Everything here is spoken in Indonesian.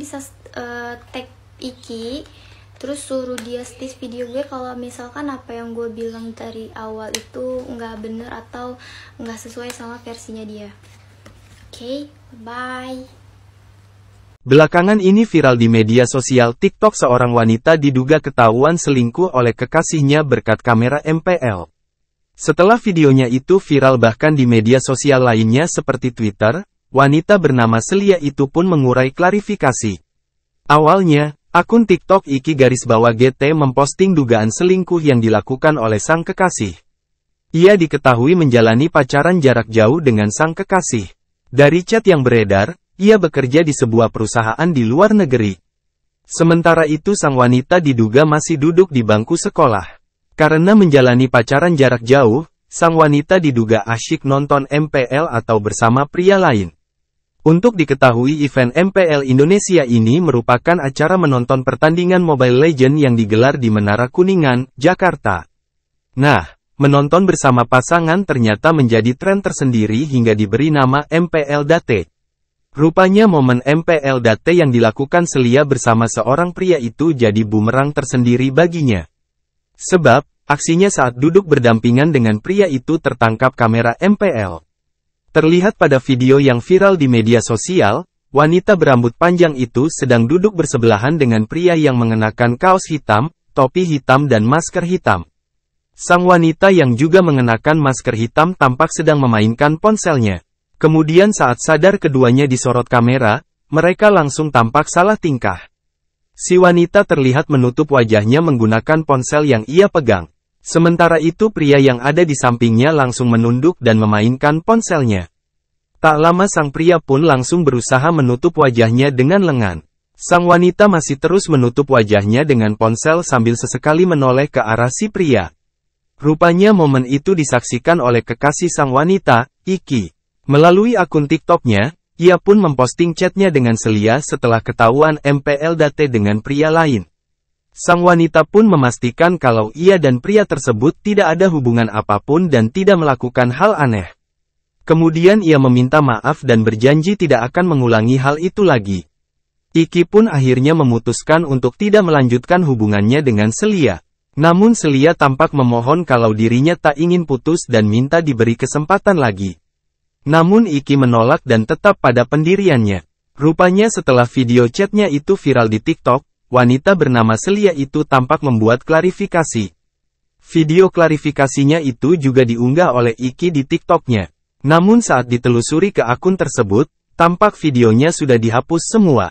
bisa uh, tag Iki terus suruh dia stitch video gue kalau misalkan apa yang gue bilang dari awal itu nggak bener atau nggak sesuai sama versinya dia oke okay, bye Belakangan ini viral di media sosial TikTok seorang wanita diduga ketahuan selingkuh oleh kekasihnya berkat kamera MPL. Setelah videonya itu viral bahkan di media sosial lainnya seperti Twitter, wanita bernama selia itu pun mengurai klarifikasi. Awalnya, akun TikTok Iki garis bawah GT memposting dugaan selingkuh yang dilakukan oleh sang kekasih. Ia diketahui menjalani pacaran jarak jauh dengan sang kekasih. Dari chat yang beredar, ia bekerja di sebuah perusahaan di luar negeri. Sementara itu sang wanita diduga masih duduk di bangku sekolah. Karena menjalani pacaran jarak jauh, sang wanita diduga asyik nonton MPL atau bersama pria lain. Untuk diketahui event MPL Indonesia ini merupakan acara menonton pertandingan Mobile Legend yang digelar di Menara Kuningan, Jakarta. Nah, menonton bersama pasangan ternyata menjadi tren tersendiri hingga diberi nama MPL Date. Rupanya momen MPL Date yang dilakukan Selia bersama seorang pria itu jadi bumerang tersendiri baginya. Sebab, aksinya saat duduk berdampingan dengan pria itu tertangkap kamera MPL. Terlihat pada video yang viral di media sosial, wanita berambut panjang itu sedang duduk bersebelahan dengan pria yang mengenakan kaos hitam, topi hitam dan masker hitam. Sang wanita yang juga mengenakan masker hitam tampak sedang memainkan ponselnya. Kemudian saat sadar keduanya disorot kamera, mereka langsung tampak salah tingkah. Si wanita terlihat menutup wajahnya menggunakan ponsel yang ia pegang. Sementara itu pria yang ada di sampingnya langsung menunduk dan memainkan ponselnya. Tak lama sang pria pun langsung berusaha menutup wajahnya dengan lengan. Sang wanita masih terus menutup wajahnya dengan ponsel sambil sesekali menoleh ke arah si pria. Rupanya momen itu disaksikan oleh kekasih sang wanita, Iki. Melalui akun TikToknya, ia pun memposting chatnya dengan selia setelah ketahuan MPL Date dengan pria lain. Sang wanita pun memastikan kalau ia dan pria tersebut tidak ada hubungan apapun dan tidak melakukan hal aneh. Kemudian ia meminta maaf dan berjanji tidak akan mengulangi hal itu lagi. Iki pun akhirnya memutuskan untuk tidak melanjutkan hubungannya dengan Selia. Namun Selia tampak memohon kalau dirinya tak ingin putus dan minta diberi kesempatan lagi. Namun Iki menolak dan tetap pada pendiriannya. Rupanya setelah video chatnya itu viral di TikTok, wanita bernama Selia itu tampak membuat klarifikasi. Video klarifikasinya itu juga diunggah oleh Iki di TikToknya. Namun saat ditelusuri ke akun tersebut, tampak videonya sudah dihapus semua.